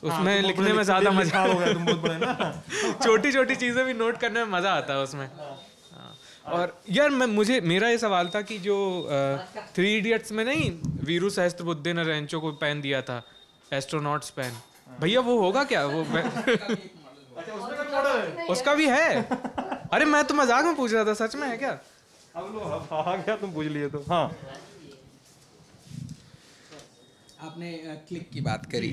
उसमें हाँ, तो लिखने में ज्यादा मजा हो गया तुम बहुत बड़े ना छोटी छोटी चीजें भी नोट करने में मजा आता है उसमें हाँ। और यार मैं मुझे मेरा ये सवाल था कि जो थ्री इडियट्स में नहीं वीरू सहस्त्र बुद्धि ने रेंचो को पेन दिया था एस्ट्रोनॉट्स पेन भैया वो होगा क्या वो अच्छा, तो उसका भी है अरे मैं तो मजाक में पूछ रहा था सच में है क्या अब लो आ गया तुम पूछ लिए तो हाँ आपने क्लिक की बात करी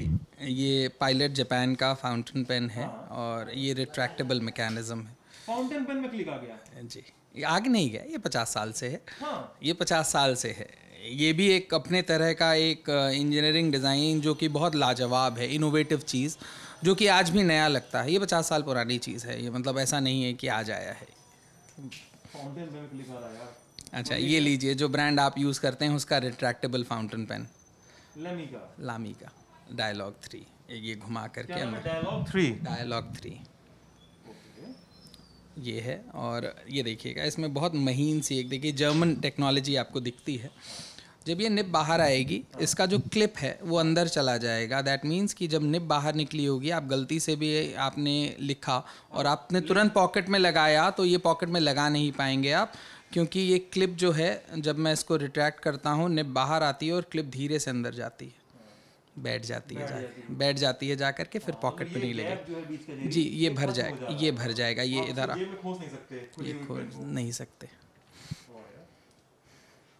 ये पायलट जापान का फाउंटेन पेन है हाँ। और ये रिट्रैक्टेबल मैकेनिज्म है फाउंटेन पेन में क्लिक आ गया जी ये आगे नहीं गया ये पचास साल से है हाँ। ये पचास साल से है ये भी एक अपने तरह का एक इंजीनियरिंग डिज़ाइन जो कि बहुत लाजवाब है इनोवेटिव चीज़ जो कि आज भी नया लगता है ये पचास साल पुरानी चीज़ है ये मतलब ऐसा नहीं है कि आज आया है फाउंटेन पेन क्लिक आ रहा है अच्छा ये लीजिए जो ब्रांड आप यूज़ करते हैं उसका रिट्रैक्टेबल फाउंटेन पेन लामिका लामिका डायलॉग थ्री ये घुमा करके डायलॉग थ्री डायलॉग थ्री ये है और ये देखिएगा इसमें बहुत महीन सी एक देखिए जर्मन टेक्नोलॉजी आपको दिखती है जब ये निब बाहर आएगी इसका जो क्लिप है वो अंदर चला जाएगा दैट मीन्स कि जब निब बाहर निकली होगी आप गलती से भी आपने लिखा और आपने तुरंत पॉकेट में लगाया तो ये पॉकेट में लगा नहीं पाएंगे आप क्योंकि ये क्लिप जो है जब मैं इसको रिट्रैक्ट करता हूँ निब बाहर आती है और क्लिप धीरे से अंदर जाती है बैठ जाती है जा बैठ जाती है जा करके फिर पॉकेट हाँ, पे नहीं लेगी जी ये भर जाएगा ये भर जाएगा ये इधर ये खोल नहीं सकते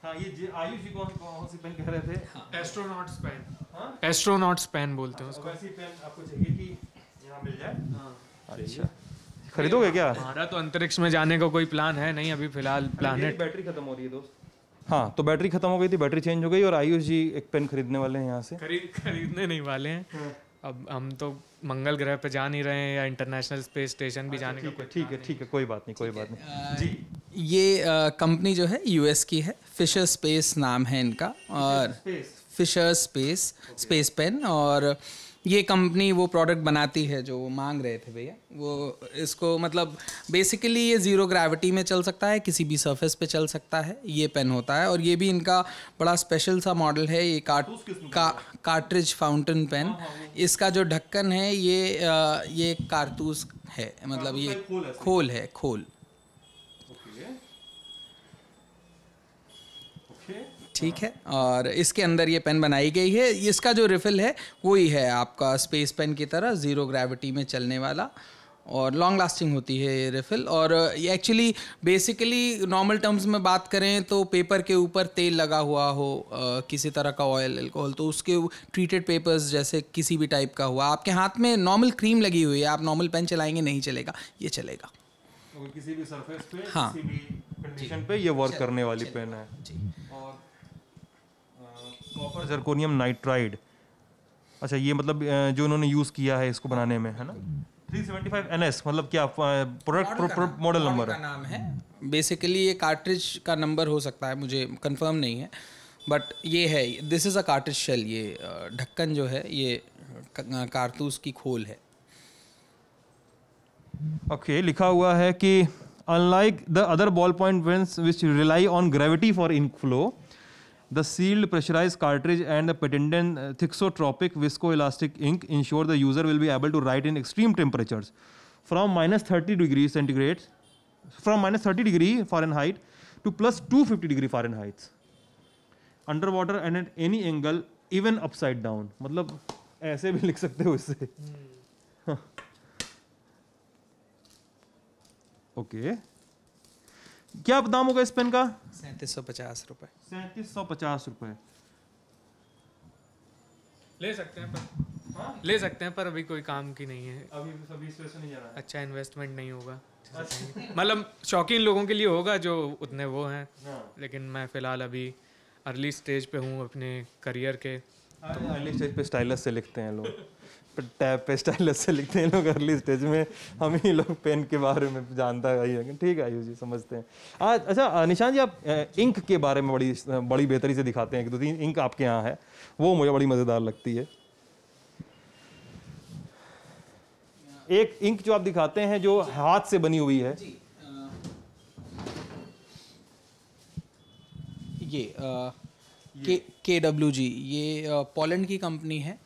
हाँ ये आयुष कौन कौन से पेन कह रहे थे एस्ट्रोनॉट्स हाँ। पेन हाँ? बोलते हैं उसको ऐसी पेन आपको चाहिए कि यहाँ मिल जाए अच्छा खरीदोगे क्या हमारा तो अंतरिक्ष में जाने का को कोई प्लान है नहीं अभी फिलहाल प्लान है बैटरी खत्म हो रही है दोस्त हाँ तो बैटरी खत्म हो गई थी बैटरी चेंज हो गई और आयुष जी एक पेन खरीदने वाले हैं यहाँ से खरीद खरीदने नहीं वाले हैं हाँ। अब हम तो मंगल ग्रह पे जा नहीं रहे हैं या इंटरनेशनल स्पेस स्टेशन भी अच्छा, जाने का कोई ठीक है ठीक है कोई बात नहीं कोई बात नहीं जी ये कंपनी जो है यूएस की है फिशर स्पेस नाम है इनका और फिशर स्पेस स्पेस पेन और ये कंपनी वो प्रोडक्ट बनाती है जो मांग रहे थे भैया वो इसको मतलब बेसिकली ये ज़ीरो ग्रेविटी में चल सकता है किसी भी सरफेस पे चल सकता है ये पेन होता है और ये भी इनका बड़ा स्पेशल सा मॉडल है ये काट का कार्ट्रिज फाउंटेन पेन इसका जो ढक्कन है ये ये कारतूस है मतलब हाँ, ये खोल है खोल ठीक हाँ। है और इसके अंदर ये पेन बनाई गई है इसका जो रिफिल है वही है आपका स्पेस पेन की तरह ज़ीरो ग्रेविटी में चलने वाला और लॉन्ग लास्टिंग होती है ये रिफ़िल और ये एक्चुअली बेसिकली नॉर्मल टर्म्स में बात करें तो पेपर के ऊपर तेल लगा हुआ हो आ, किसी तरह का ऑयल एल्कोहल तो उसके ट्रीटेड पेपर्स जैसे किसी भी टाइप का हुआ आपके हाथ में नॉर्मल क्रीम लगी हुई है आप नॉर्मल पेन चलाएंगे नहीं चलेगा ये चलेगा किसी भी सरफेस पे हाँ किसी भी कंडीशन पे ये वर्क करने वाली पेन है जी और कॉपर जर्कोनियम नाइट्राइड अच्छा ये मतलब जो इन्होंने यूज़ किया है इसको बनाने में है ना 375 NS मतलब क्या प्रोडक्ट मॉडल नंबर का नाम है बेसिकली ये कार्ट्रिज का नंबर हो सकता है मुझे कंफर्म नहीं है बट ये है this is a cartridge shell ये ढक्कन जो है ये कारतूस की खोल है ओके okay, लिखा हुआ है कि unlike the other ballpoint pens which rely on gravity for inflow The sealed pressurized cartridge and the patented uh, thixotropic viscoelastic ink ensure the user will be able to write in extreme temperatures from minus 30 degrees centigrade, from minus 30 degree Fahrenheit to plus 250 degree Fahrenheit. Underwater and at any angle, even upside down. मतलब ऐसे भी लिख सकते हो इससे ओके okay. क्या दाम होगा इस पेन का सैंतीस सौ पचास रुपए सैंतीस सौ पचास रुपए ले सकते हैं पर हा? ले सकते हैं पर अभी कोई काम की नहीं है अभी अभी तो इस नहीं जा रहा है। अच्छा इन्वेस्टमेंट नहीं होगा अच्छा। मतलब शौकीन लोगों के लिए होगा जो उतने वो हैं हाँ। लेकिन मैं फिलहाल अभी अर्ली स्टेज पे हूँ अपने करियर के अर्ली स्टेज पे स्टाइलस से लिखते हैं लोग टैप पे स्टाइलस से लिखते हैं लोग अर्ली स्टेज में हम ही लोग पेन के बारे में जानता है ठीक है आयुष जी समझते हैं आज अच्छा निशान जी आप इंक के बारे में बड़ी बड़ी बेहतरी से दिखाते हैं कि दो तीन इंक आपके यहाँ है वो मुझे बड़ी मज़ेदार लगती है एक इंक जो आप दिखाते हैं जो हाथ से बनी हुई है ये आ... के डब्ल्यू जी ये पोलैंड की कंपनी है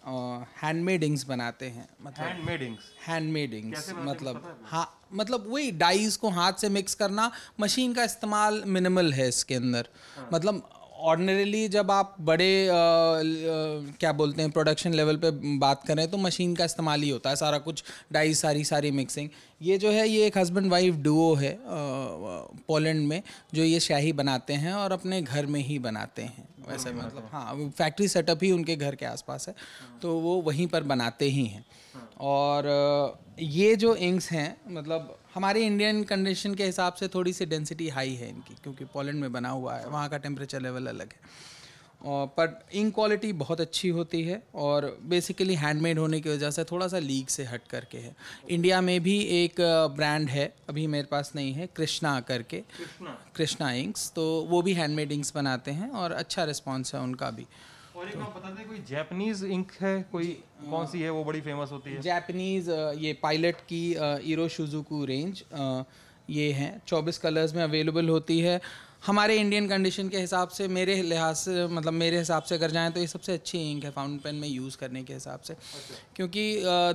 हैंडमेड इंक्स बनाते हैं मतलब हैंडमेड इंक्स मतलब हाँ मतलब वही डाइज को हाथ से मिक्स करना मशीन का इस्तेमाल मिनिमल है इसके अंदर हाँ। मतलब ऑर्डनरीली जब आप बड़े आ, आ, क्या बोलते हैं प्रोडक्शन लेवल पे बात करें तो मशीन का इस्तेमाल ही होता है सारा कुछ डाई सारी सारी मिक्सिंग ये जो है ये एक हस्बैंड वाइफ डुओ है पोलैंड में जो ये शाही बनाते हैं और अपने घर में ही बनाते हैं वैसे हाँ, मतलब, मतलब हाँ फैक्ट्री सेटअप ही उनके घर के आसपास है हाँ। तो वो वहीं पर बनाते ही हैं हाँ। और ये जो इंक्स हैं मतलब हमारे इंडियन कंडीशन के हिसाब से थोड़ी सी डेंसिटी हाई है इनकी क्योंकि पोलैंड में बना हुआ है वहाँ का टेम्परेचर लेवल अलग है पर इंक क्वालिटी बहुत अच्छी होती है और बेसिकली हैंडमेड होने की वजह से थोड़ा सा लीक से हट करके है इंडिया में भी एक ब्रांड है अभी मेरे पास नहीं है कृष्णा करके कृष्णा इंक्स तो वो भी हैंडमेड इंक्स बनाते हैं और अच्छा रिस्पॉन्स है उनका भी और एक आप बता दें कोई जैपनीज इंक है कोई कौन सी है वो बड़ी फेमस होती है जैपनीज ये पायलट की इरो शुजुकू रेंज ये हैं 24 कलर्स में अवेलेबल होती है हमारे इंडियन कंडीशन के हिसाब से मेरे लिहाज से मतलब मेरे हिसाब से अगर जाएँ तो ये सबसे अच्छी इंक है फाउंटेन पेन में यूज़ करने के हिसाब से अच्छा। क्योंकि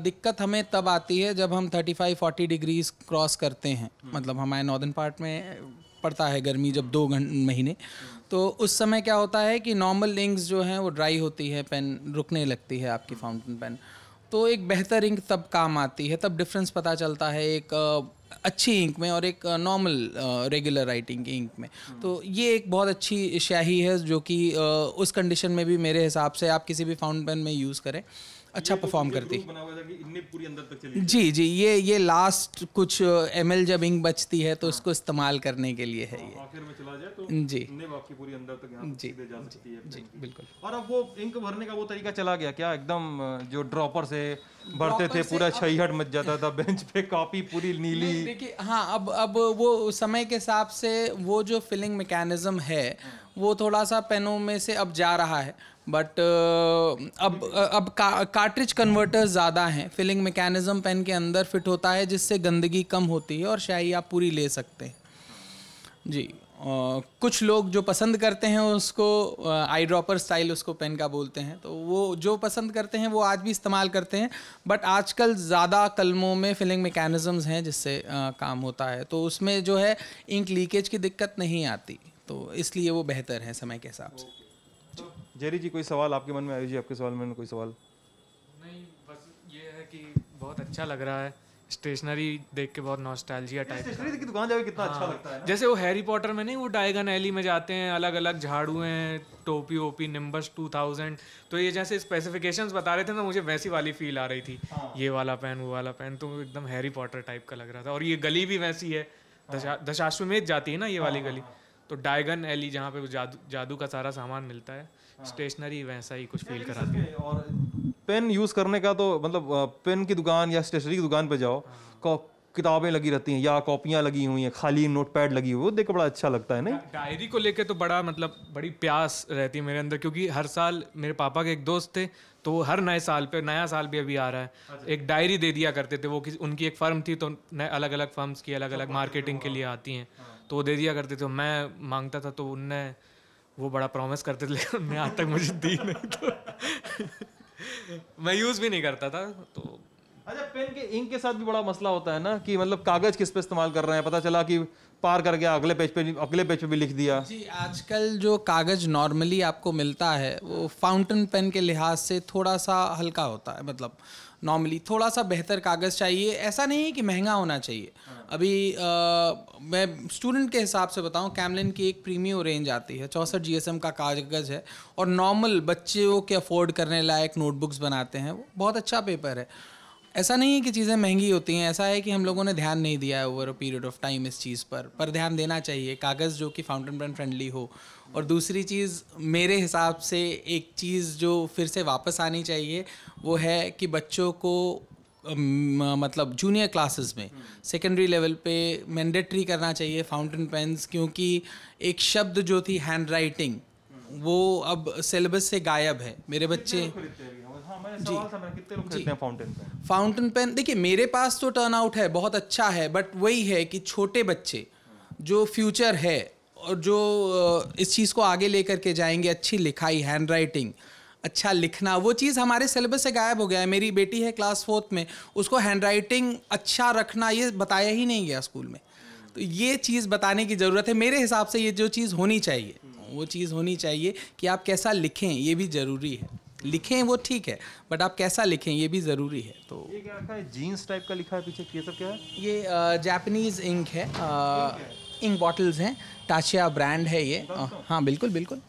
दिक्कत हमें तब आती है जब हम 35 40 डिग्रीज क्रॉस करते हैं हम्म। मतलब हमारे नॉर्दर्न पार्ट में पड़ता है गर्मी जब दो घंटे महीने हम्म। तो उस समय क्या होता है कि नॉर्मल लिंक्स जो हैं वो ड्राई होती है पेन रुकने लगती है आपकी फाउंटेन पेन तो एक बेहतर इंक तब काम आती है तब डिफरेंस पता चलता है एक अच्छी इंक में और एक नॉर्मल रेगुलर राइटिंग की इंक में हम्म। तो ये एक बहुत अच्छी शाही है जो कि उस कंडीशन में भी मेरे हिसाब से आप किसी भी फाउंड पेन में यूज़ करें अच्छा तो परफॉर्म करती जी जी ये ये लास्ट कुछ एम एल जब इंग बचती है तो हाँ। उसको इस्तेमाल करने के लिए है हाँ, ये तो जी जी जी बिल्कुल और अब वो इंक भरने का वो तरीका चला गया क्या एकदम जो ड्रॉपर से भरते थे पूरा छहीहट मच जाता था बेंच पे कॉपी पूरी नीली देखिए हाँ अब अब वो समय के हिसाब से वो जो फिलिंग मैकेनिज्म है हाँ। वो थोड़ा सा पेनों में से अब जा रहा है बट uh, अब अब का, कार्ट्रिज कन्वर्टर्स ज़्यादा हैं फिलिंग मैकेनिज़्म पेन के अंदर फिट होता है जिससे गंदगी कम होती है और शाही आप पूरी ले सकते हैं जी कुछ लोग जो पसंद करते हैं उसको आई ड्रॉपर स्टाइल उसको पेन का बोलते हैं तो वो जो पसंद करते हैं वो आज भी इस्तेमाल करते हैं बट आजकल ज़्यादा कलमों में फिलिंग मेकानिज़म्स हैं जिससे आ, काम होता है तो उसमें जो है इंक लीकेज की दिक्कत नहीं आती तो इसलिए वो बेहतर है समय के हिसाब से जेरी जी कोई सवाल आपके मन में आयु जी आपके सवाल में कोई सवाल नहीं बस ये है कि बहुत अच्छा लग रहा है स्टेशनरी देख के बहुत नॉस्टैल्जिया टाइप स्टेशनरी की दुकान जाके कितना अच्छा हाँ, अच्छा लगता है ना? जैसे वो हैरी पॉटर में नहीं वो डायगन एली में जाते हैं अलग अलग झाड़ू हैं टोपी ओपी निम्बस 2000 तो ये जैसे स्पेसिफिकेशंस बता रहे थे ना तो मुझे वैसी वाली फील आ रही थी हाँ। ये वाला पेन वो वाला पेन तो एकदम हैरी पॉटर टाइप का लग रहा था और ये गली भी वैसी है हाँ। दशाश्वमेध जाती है ना ये वाली हाँ, हाँ, गली हाँ। तो डायगन एली जहाँ पे जादू जादू का सारा सामान मिलता है स्टेशनरी वैसा ही कुछ फील कराती है और पेन यूज़ करने का तो मतलब पेन की दुकान या स्टेशनरी की दुकान पर जाओ हाँ। किताबें लगी रहती हैं या कॉपियाँ लगी हुई हैं खाली नोट पैड लगी हुई वो देख बड़ा अच्छा लगता है नहीं डायरी को लेके तो बड़ा मतलब बड़ी प्यास रहती है मेरे अंदर क्योंकि हर साल मेरे पापा के एक दोस्त थे तो वो हर नए साल पे नया साल भी अभी आ रहा है अच्छा। एक डायरी दे दिया करते थे वो किसी उनकी एक फर्म थी तो अलग अलग फर्म्स की अलग अलग मार्केटिंग के लिए आती हैं हाँ। तो वो दे दिया करते थे मैं मांगता था तो उनने वो बड़ा प्रॉमिस करते थे लेकिन आज तक मुझे दी नहीं तो मैं यूज़ भी नहीं करता था तो अच्छा पेन के इंक के साथ भी बड़ा मसला होता है ना कि मतलब कागज़ किस पे इस्तेमाल कर रहे हैं पता चला कि पार कर गया अगले पेज पे अगले पेज पे भी लिख दिया जी आजकल जो कागज़ नॉर्मली आपको मिलता है वो फाउंटेन पेन के लिहाज से थोड़ा सा हल्का होता है मतलब नॉर्मली थोड़ा सा बेहतर कागज़ चाहिए ऐसा नहीं है कि महंगा होना चाहिए हाँ। अभी आ, मैं स्टूडेंट के हिसाब से बताऊं कैमलिन की एक प्रीमियम रेंज आती है चौंसठ जी का कागज़ है और नॉर्मल बच्चों के अफोर्ड करने लायक नोटबुक्स बनाते हैं वो बहुत अच्छा पेपर है ऐसा नहीं है कि चीज़ें महंगी होती हैं ऐसा है कि हम लोगों ने ध्यान नहीं दिया है over a period of time इस चीज़ पर पर ध्यान देना चाहिए कागज़ जो कि फाउंटेन पेन फ्रेंडली हो और दूसरी चीज़ मेरे हिसाब से एक चीज़ जो फिर से वापस आनी चाहिए वो है कि बच्चों को मतलब जूनियर क्लासेस में सेकेंडरी लेवल पे मैंडेटरी करना चाहिए फाउंटेन पेन्स क्योंकि एक शब्द जो थी हैंड राइटिंग वो अब सिलेबस से गायब है मेरे बच्चे हाँ, जी जी फाउंटेन पेन देखिए मेरे पास तो टर्न आउट है बहुत अच्छा है बट वही है कि छोटे बच्चे जो फ्यूचर है और जो इस चीज़ को आगे लेकर के जाएंगे अच्छी लिखाई हैंड राइटिंग अच्छा लिखना वो चीज़ हमारे सिलेबस से गायब हो गया है मेरी बेटी है क्लास फोर्थ में उसको हैंड राइटिंग अच्छा रखना ये बताया ही नहीं गया स्कूल में तो ये चीज़ बताने की ज़रूरत है मेरे हिसाब से ये जो चीज़ होनी चाहिए वो चीज़ होनी चाहिए कि आप कैसा लिखें ये भी ज़रूरी है लिखें वो ठीक है बट आप कैसा लिखें ये भी ज़रूरी है तो ये क्या रखा है जीन्स टाइप का लिखा है पीछे ये सब क्या है ये जापनीज़ इंक है इंक बॉटल्स हैं टाशिया ब्रांड है ये हाँ बिल्कुल बिल्कुल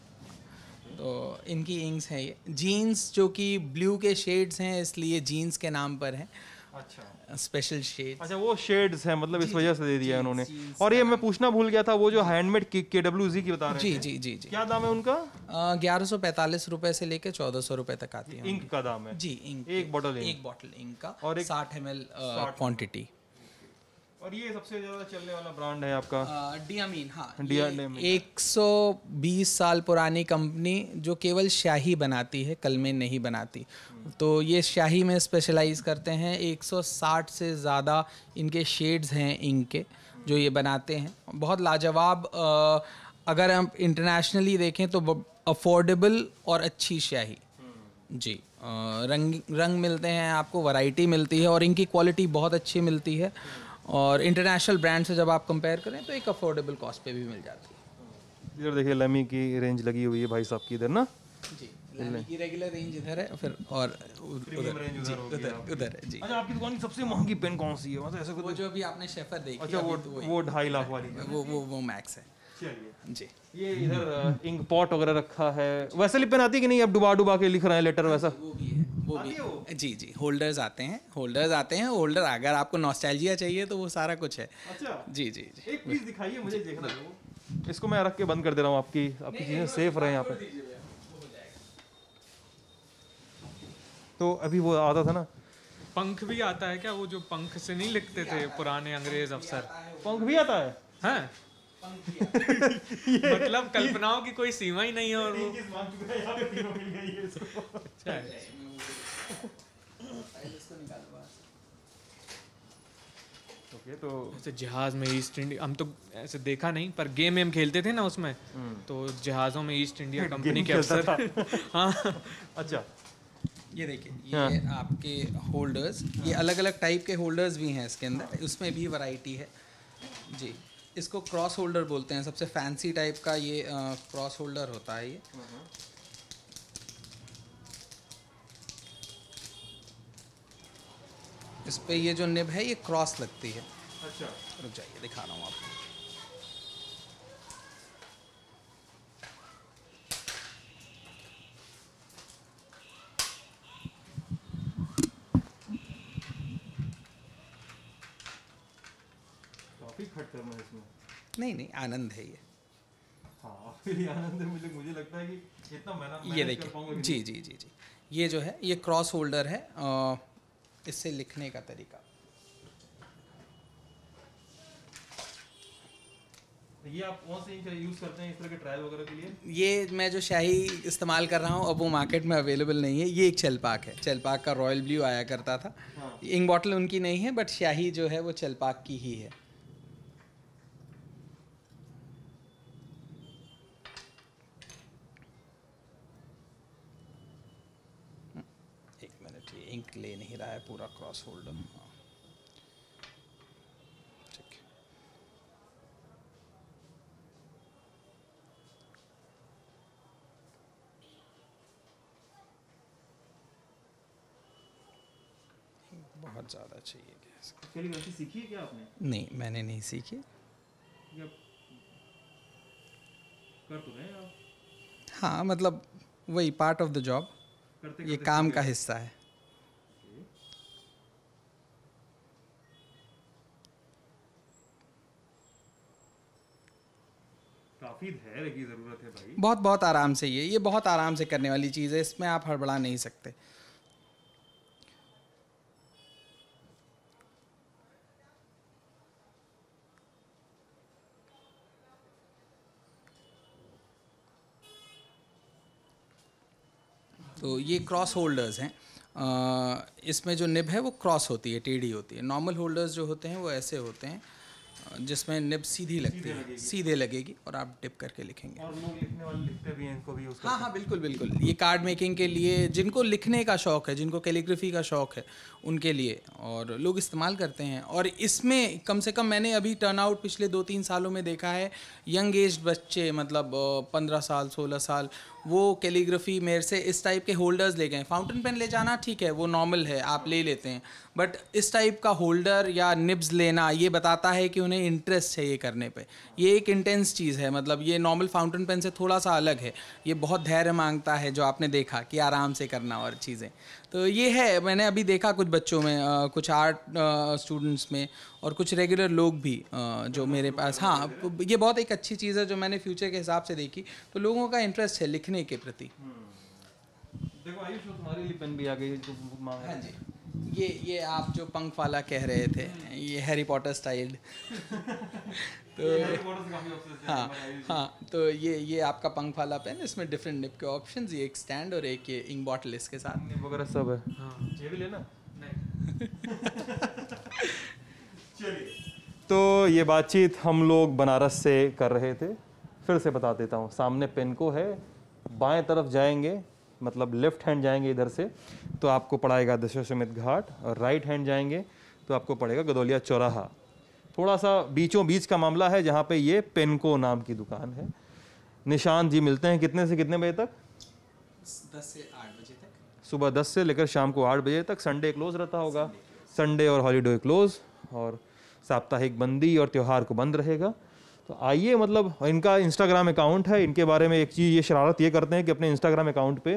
तो इनकी इंग्स हैं ये जीन्स जो कि ब्लू के शेड्स हैं इसलिए जीन्स के नाम पर है अच्छा स्पेशल शेड अच्छा वो शेड्स हैं मतलब इस वजह से दे दिया उन्होंने और ये मैं पूछना भूल गया था वो जो हैंडमेड के डब्ल्यू जी की बता रहे जी जी जी जी क्या दाम है उनका ग्यारह सौ पैंतालीस रुपए से लेकर चौदह सौ रुपए तक आती है इंक का दाम है जी इंक एक बॉटल एक बॉटल इंक का और साठ एम एल क्वान्टिटी और ये सबसे ज़्यादा चलने वाला ब्रांड है आपका डियामीन हाँ एक सौ बीस साल पुरानी कंपनी जो केवल शाही बनाती है कल में नहीं बनाती तो ये शाही में स्पेशलाइज करते हैं 160 से ज़्यादा इनके शेड्स हैं इंक के जो ये बनाते हैं बहुत लाजवाब अगर हम इंटरनेशनली देखें तो अफोर्डेबल और अच्छी शाही जी रंग रंग मिलते हैं आपको वैरायटी मिलती है और इनकी क्वालिटी बहुत अच्छी मिलती है और इंटरनेशनल ब्रांड से जब आप कंपेयर करें तो एक अफोर्डेबल कॉस्ट पे भी मिल जाती है इधर देखिए लेमी की रेंज लगी हुई है भाई साहब की इधर ना जी रेगुलर रेंज इधर है फिर और उधर उधर उधर है जी अच्छा आपकी दुकान की सबसे महंगी पेन कौन सी है मतलब ऐसा कुछ तो- जो अभी आपने शेफर देखी अच्छा वो तो वो ढाई लाख वाली वो वो वो मैक्स है जी ये इधर इंक पॉट वगैरह रखा है वैसे पेन आती कि नहीं अब डुबा डुबा के लिख रहे हैं लेटर वैसा हाँ वो भी है वो भी जी जी होल्डर्स आते हैं होल्डर्स आते हैं होल्डर अगर आपको नॉस्टैल्जिया चाहिए तो वो सारा कुछ है अच्छा जी जी जी एक पीस दिखाइए मुझे देखना है इसको मैं रख के बंद कर दे रहा हूँ आपकी आपकी चीज़ें सेफ रहे यहाँ पे तो अभी वो आता था ना पंख भी आता है क्या वो जो पंख से नहीं लिखते थे पुराने अंग्रेज अफसर पंख भी आता है हाँ मतलब कल्पनाओं की कोई सीमा ही नहीं है और वो अच्छा ओके तो ऐसे अच्छा, जहाज में ईस्ट इंडिया हम तो ऐसे देखा नहीं पर गेम एम खेलते थे ना उसमें हम्म। तो जहाज़ों में ईस्ट इंडिया कंपनी (laughs) के अफसर (laughs) हाँ अच्छा ये देखिए ये हाँ। आपके होल्डर्स ये अलग अलग टाइप के होल्डर्स भी हैं इसके अंदर उसमें भी वैरायटी है जी इसको क्रॉस होल्डर बोलते हैं सबसे फैंसी टाइप का ये क्रॉस होल्डर होता है ये इस पे ये जो निब है ये क्रॉस लगती है अच्छा रुक जाइए दिखा रहा हूँ आपको खट करना है इसमें नहीं नहीं आनंद है ये हाँ, (laughs) ये मुझे देखिए जी जी जी जी ये जो है ये क्रॉस होल्डर है इससे लिखने का तरीका ये आप कौन से यूज़ करते हैं इस तरह के ट्रायल वगैरह के लिए ये मैं जो शाही इस्तेमाल कर रहा हूँ अब वो मार्केट में अवेलेबल नहीं है ये एक चलपाक है चलपाक का रॉयल ब्लू आया करता था हाँ। इंग बॉटल उनकी नहीं है बट शाही जो है वो चलपाक की ही है ले नहीं रहा है पूरा क्रॉस होल्ड बहुत ज़्यादा चाहिए गैस सीखी है क्या आपने नहीं मैंने नहीं सीखी कर तो रहे आप हाँ मतलब वही पार्ट ऑफ द जॉब ये काम का हिस्सा है काफ़ी धैर्य की ज़रूरत है भाई बहुत बहुत आराम से ये ये बहुत आराम से करने वाली चीज़ है इसमें आप हड़बड़ा नहीं सकते तो ये क्रॉस होल्डर्स हैं इसमें जो निब है वो क्रॉस होती है टेढ़ी होती है नॉर्मल होल्डर्स जो होते हैं वो ऐसे होते हैं जिसमें निब सीधी लगती है सीधे लगेगी और आप टिप करके लिखेंगे और लोग लिखने वाले लिखते भी हैं इनको भी यूज़ हाँ हाँ बिल्कुल बिल्कुल ये कार्ड मेकिंग के लिए जिनको लिखने का शौक़ है जिनको कैलीग्राफी का शौक़ है उनके लिए और लोग इस्तेमाल करते हैं और इसमें कम से कम मैंने अभी टर्नआउट पिछले दो तीन सालों में देखा है यंग एज बच्चे मतलब पंद्रह साल सोलह साल वो कैलीग्राफी मेरे से इस टाइप के होल्डर्स ले गए फाउंटेन पेन ले जाना ठीक है वो नॉर्मल है आप ले लेते हैं बट इस टाइप का होल्डर या निब्स लेना ये बताता है कि उन्हें इंटरेस्ट है ये करने पे ये एक इंटेंस चीज़ है मतलब ये नॉर्मल फाउंटेन पेन से थोड़ा सा अलग है ये बहुत धैर्य मांगता है जो आपने देखा कि आराम से करना और चीज़ें तो ये है मैंने अभी देखा कुछ बच्चों में आ, कुछ आर्ट स्टूडेंट्स में और कुछ रेगुलर लोग भी आ, जो मेरे पास हाँ ये बहुत एक अच्छी चीज़ है जो मैंने फ्यूचर के हिसाब से देखी तो लोगों का इंटरेस्ट है लिखने सीखने के प्रति हम्म। देखो आयुष तुम्हारे लिए पेन भी आ गई जो मांग हाँ जी ये ये आप जो पंख वाला कह रहे थे हम्म। ये हैरी पॉटर स्टाइल्ड तो हाँ हाँ तो ये ये आपका पंख वाला पेन इसमें डिफरेंट निप के ऑप्शन ये एक स्टैंड और एक ये इंक बॉटल इसके साथ निप वगैरह सब है हाँ ये भी लेना नहीं (laughs) चलिए तो ये बातचीत हम लोग बनारस से कर रहे थे फिर से बता देता हूँ सामने पेन को है बाएं तरफ जाएंगे मतलब लेफ्ट हैंड जाएंगे इधर से तो आपको पड़ाएगा दशाश्वमेध घाट और राइट हैंड जाएंगे तो आपको पड़ेगा गदौलिया चौराहा थोड़ा सा बीचों बीच का मामला है जहाँ पे ये पेनको नाम की दुकान है निशान जी मिलते हैं कितने से कितने बजे तक दस से आठ बजे तक सुबह दस से लेकर शाम को आठ बजे तक संडे क्लोज रहता होगा संडे और हॉलीडे क्लोज और साप्ताहिक बंदी और त्यौहार को बंद रहेगा तो आइए मतलब इनका इंस्टाग्राम अकाउंट है इनके बारे में एक चीज़ ये शरारत ये करते हैं कि अपने इंस्टाग्राम अकाउंट पे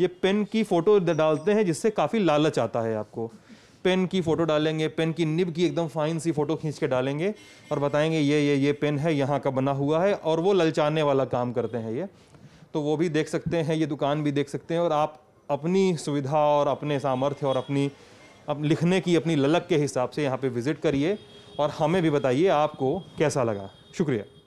ये पेन की फ़ोटो डालते हैं जिससे काफ़ी लालच आता है आपको पेन की फ़ोटो डालेंगे पेन की निब की एकदम फाइन सी फ़ोटो खींच के डालेंगे और बताएंगे ये ये ये पेन है यहाँ का बना हुआ है और वो ललचाने वाला काम करते हैं ये तो वो भी देख सकते हैं ये दुकान भी देख सकते हैं और आप अपनी सुविधा और अपने सामर्थ्य और अपनी अप लिखने की अपनी ललक के हिसाब से यहाँ पे विज़िट करिए और हमें भी बताइए आपको कैसा लगा शुक्रिया